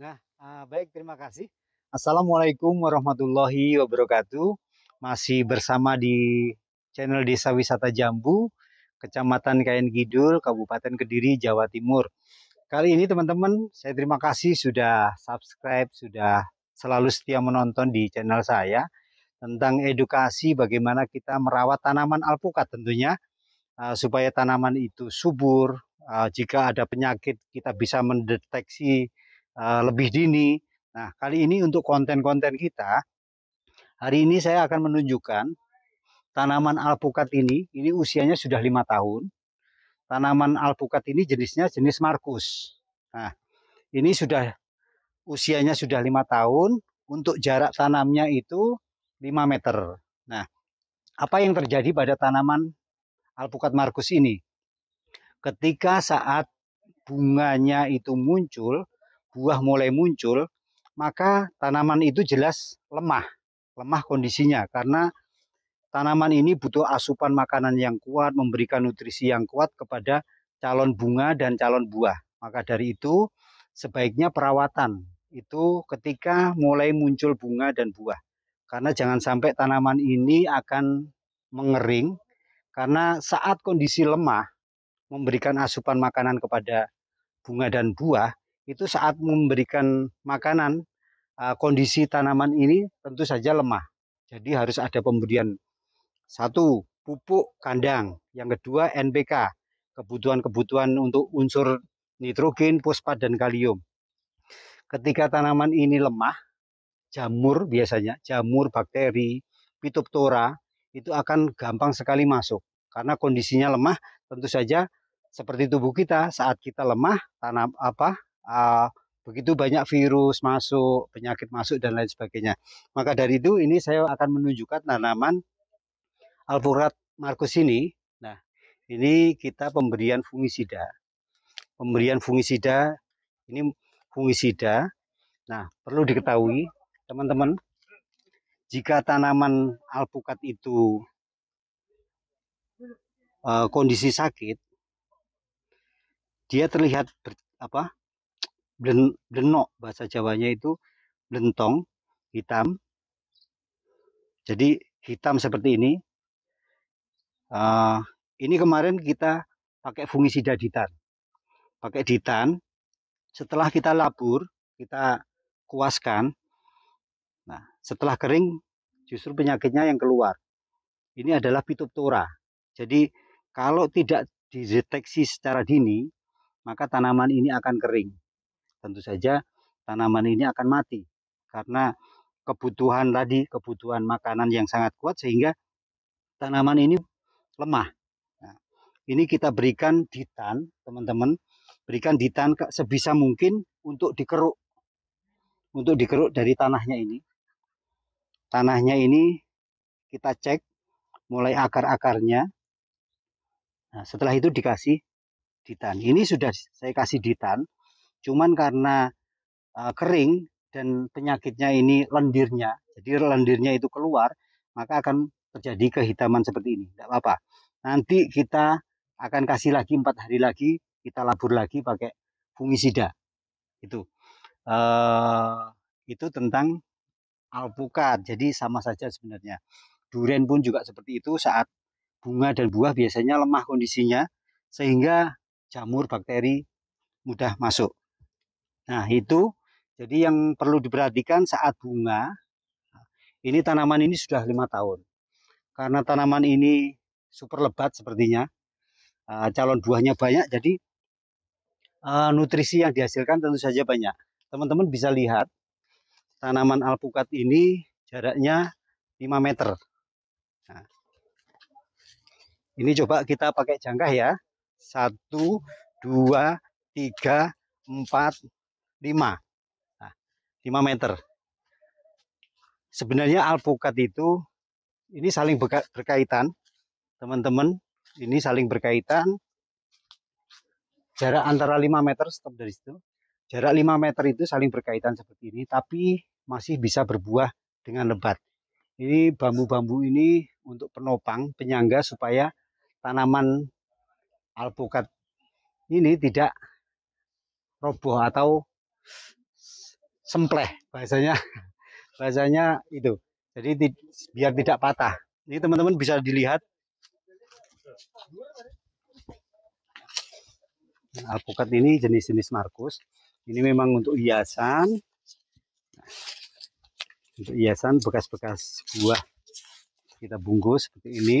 Nah, uh, baik terima kasih. Assalamualaikum warahmatullahi wabarakatuh. Masih bersama di channel Desa Wisata Jambu, Kecamatan Kain Kidul, Kabupaten Kediri, Jawa Timur. Kali ini teman-teman, saya terima kasih sudah subscribe, sudah selalu setia menonton di channel saya tentang edukasi bagaimana kita merawat tanaman alpukat tentunya ah, supaya tanaman itu subur, ah, jika ada penyakit kita bisa mendeteksi Eh, lebih dini. Nah, kali ini untuk konten-konten kita, hari ini saya akan menunjukkan tanaman alpukat ini, ini usianya sudah lima tahun. Tanaman alpukat ini jenisnya jenis Markus. Nah, ini sudah usianya sudah lima tahun, untuk jarak tanamnya itu 5 meter. Nah, apa yang terjadi pada tanaman alpukat Markus ini? Ketika saat bunganya itu muncul, buah mulai muncul, maka tanaman itu jelas lemah, lemah kondisinya karena tanaman ini butuh asupan makanan yang kuat, memberikan nutrisi yang kuat kepada calon bunga dan calon buah. Maka dari itu sebaiknya perawatan itu ketika mulai muncul bunga dan buah. Karena jangan sampai tanaman ini akan mengering karena saat kondisi lemah memberikan asupan makanan kepada bunga dan buah, itu saat memberikan makanan eh, kondisi tanaman ini tentu saja lemah. Jadi harus ada pemberian satu pupuk kandang, yang kedua NPK, kebutuhan-kebutuhan untuk unsur nitrogen, fosfat dan kalium. Ketika tanaman ini lemah, jamur biasanya, jamur, bakteri, pitoptora itu akan gampang sekali masuk karena kondisinya lemah tentu saja seperti tubuh kita saat kita lemah tanam apa uh, begitu banyak virus masuk, penyakit masuk dan lain sebagainya. Maka dari itu ini saya akan menunjukkan tanaman alpukat Markus ini. Nah, ini kita pemberian fungisida. Pemberian fungisida ini fungisida. Nah, perlu diketahui teman-teman jika tanaman alpukat itu uh, kondisi sakit, dia terlihat ber, apa blen, blenok bahasa Jawanya itu blentong hitam jadi hitam seperti ini uh, ini kemarin kita pakai fungisida ditan pakai ditan setelah kita labur kita kuaskan nah setelah kering justru penyakitnya yang keluar ini adalah pituptora jadi kalau tidak dideteksi secara dini maka tanaman ini akan kering tentu saja tanaman ini akan mati karena kebutuhan tadi, kebutuhan makanan yang sangat kuat sehingga tanaman ini lemah. Nah, ini kita berikan ditan, teman-teman, berikan ditan sebisa mungkin untuk dikeruk. Untuk dikeruk dari tanahnya ini. Tanahnya ini kita cek mulai akar-akarnya. Nah, setelah itu dikasih ditan. Ini sudah saya kasih ditan Cuman karena uh, kering dan penyakitnya ini lendirnya, jadi lendirnya itu keluar, maka akan terjadi kehitaman seperti ini. Tidak apa-apa. Nanti kita akan kasih lagi empat hari lagi, kita labur lagi pakai fungisida. Itu. Uh, itu tentang alpukat. Jadi sama saja sebenarnya. Duren pun juga seperti itu saat bunga dan buah biasanya lemah kondisinya sehingga jamur bakteri mudah masuk. Nah, itu jadi yang perlu diperhatikan saat bunga. Ini tanaman ini sudah lima tahun. Karena tanaman ini super lebat sepertinya. Eh, calon buahnya banyak, jadi eh, nutrisi yang dihasilkan tentu saja banyak. Teman-teman bisa lihat tanaman alpukat ini jaraknya 5 meter. Nah, ini coba kita pakai jangkah ya. 1, 2, 3, 4, 5 nah, 5 meter sebenarnya alpukat itu ini saling berkaitan teman-teman ini saling berkaitan jarak antara 5 meter stop dari situ jarak 5 meter itu saling berkaitan seperti ini tapi masih bisa berbuah dengan lebat ini bambu-bambu ini untuk penopang penyangga supaya tanaman alpukat ini tidak roboh atau sempleh bahasanya bahasanya itu jadi di, biar tidak patah ini teman-teman bisa dilihat nah, alpukat ini jenis-jenis markus ini memang untuk hiasan untuk hiasan bekas-bekas buah kita bungkus seperti ini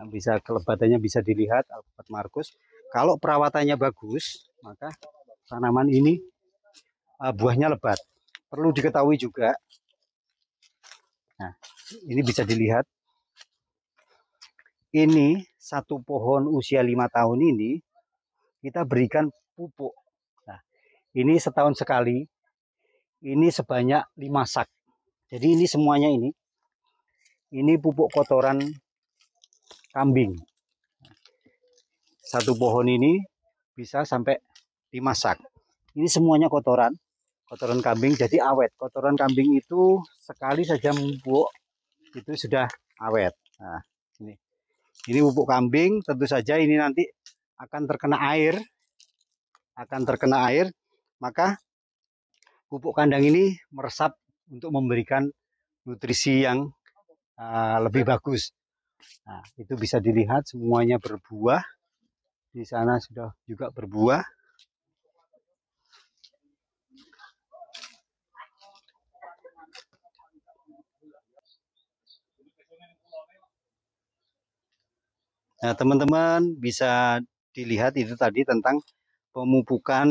nah, bisa kelebatannya bisa dilihat alpukat markus kalau perawatannya bagus maka tanaman ini Ah, buahnya lebat. Perlu diketahui juga. Nah, ini bisa dilihat. Ini satu pohon usia lima tahun ini kita berikan pupuk. Nah, ini setahun sekali. Ini sebanyak lima sak. Jadi ini semuanya ini. Ini pupuk kotoran kambing. Satu pohon ini bisa sampai lima sak. Ini semuanya kotoran kotoran kambing jadi awet kotoran kambing itu sekali saja memupuk itu sudah awet nah ini ini pupuk kambing tentu saja ini nanti akan terkena air akan terkena air maka pupuk kandang ini meresap untuk memberikan nutrisi yang uh, lebih bagus nah itu bisa dilihat semuanya berbuah di sana sudah juga berbuah Nah, teman-teman bisa dilihat itu tadi tentang pemupukan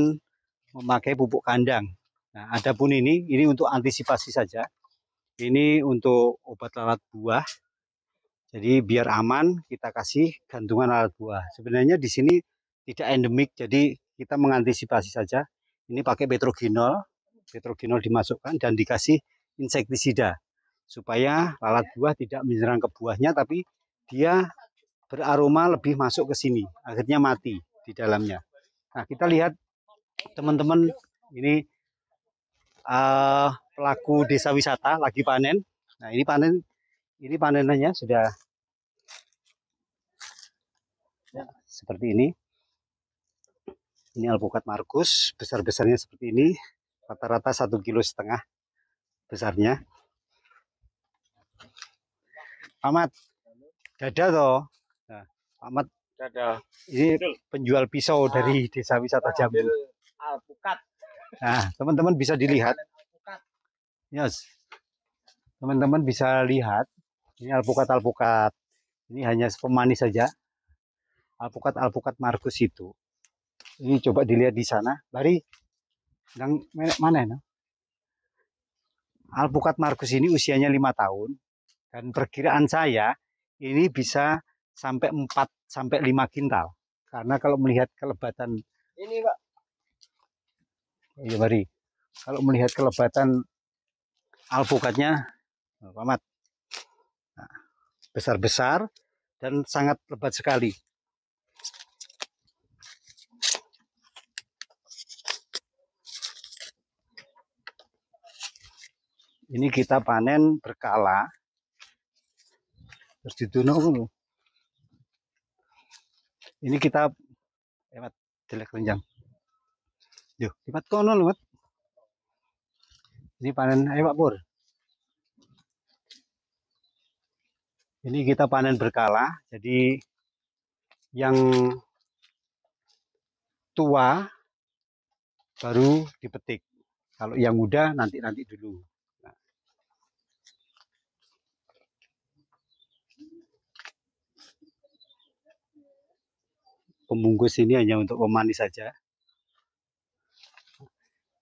memakai pupuk kandang. Nah, adapun ini ini untuk antisipasi saja. Ini untuk obat lalat buah. Jadi biar aman kita kasih gantungan lalat buah. Sebenarnya di sini tidak endemik, jadi kita mengantisipasi saja. Ini pakai petroginol, petroginol dimasukkan dan dikasih insektisida supaya lalat ya. buah tidak menyerang ke buahnya, tapi dia beraroma lebih masuk ke sini. Akhirnya mati di dalamnya. Nah, kita lihat teman-teman ini uh, pelaku desa wisata lagi panen. Nah, ini panen ini panennya sudah ya, seperti ini. Ini alpukat markus, besar-besarnya seperti ini, rata-rata satu -rata kilo setengah besarnya. Amat, dada toh amat Dadah. Ini penjual pisau nah, dari Desa Wisata Jambu. Alpukat. Nah, teman-teman bisa dilihat. Yes. Teman-teman bisa lihat ini alpukat-alpukat. Ini hanya pemanis saja. Alpukat-alpukat Markus itu. Ini coba dilihat di sana. Bari yang mana ya? Alpukat Markus ini usianya lima tahun dan perkiraan saya ini bisa sampai 4 sampai 5 kintal. Karena kalau melihat kelebatan ini Pak. Oh, iya, mari. Kalau melihat kelebatan alpukatnya Pak nah, besar-besar dan sangat lebat sekali. Ini kita panen berkala. Terus ditunuh ini kita lewat jelek renjang yuk lewat kono lewat ini panen ayo Pak Pur ini kita panen berkala jadi yang tua baru dipetik kalau yang muda nanti-nanti dulu pembungkus ini hanya untuk pemanis saja.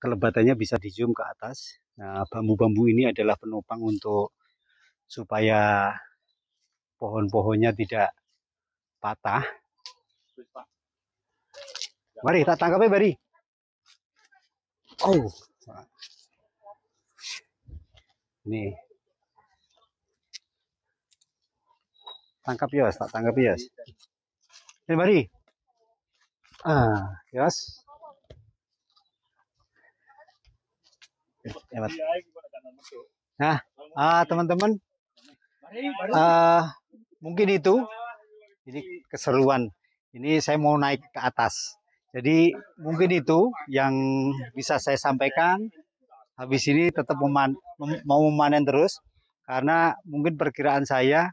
Kelebatannya bisa zoom ke atas. Nah, bambu-bambu ini adalah penopang untuk supaya pohon-pohonnya tidak patah. Mari, tak tangkapnya, Bari. Oh. Ini. Tangkap, ya, Tak tangkap, ya, Ini, eh, Bari. Ah, yes. Nah, ya, ya, ah, teman-teman, ah, mungkin itu ini keseruan. Ini saya mau naik ke atas. Jadi mungkin itu yang bisa saya sampaikan. Habis ini tetap meman, mem, mau memanen terus karena mungkin perkiraan saya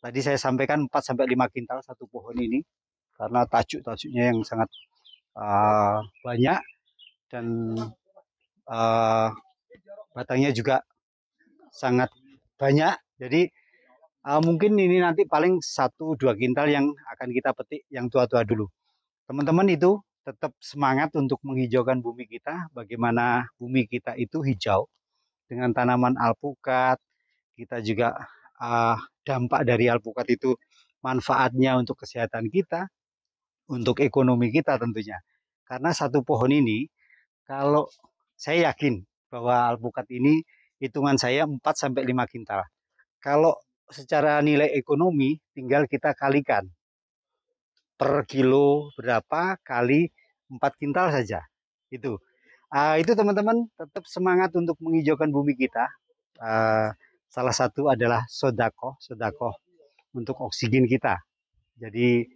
tadi saya sampaikan 4 5 kintal satu pohon ini karena tajuk-tajuknya yang sangat uh, banyak dan uh, batangnya juga sangat banyak jadi uh, mungkin ini nanti paling satu dua kintal yang akan kita petik yang tua-tua dulu teman-teman itu tetap semangat untuk menghijaukan bumi kita bagaimana bumi kita itu hijau dengan tanaman alpukat kita juga uh, dampak dari alpukat itu manfaatnya untuk kesehatan kita untuk ekonomi kita tentunya. Karena satu pohon ini, kalau saya yakin bahwa alpukat ini hitungan saya 4 sampai 5 kintal. Kalau secara nilai ekonomi tinggal kita kalikan. Per kilo berapa kali 4 kintal saja. Itu. Uh, itu teman-teman tetap semangat untuk menghijaukan bumi kita. Uh, salah satu adalah sodako, sodako untuk oksigen kita. Jadi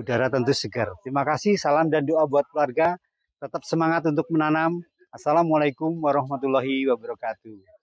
udara tentu segar. Terima kasih, salam dan doa buat keluarga. Tetap semangat untuk menanam. Assalamualaikum warahmatullahi wabarakatuh.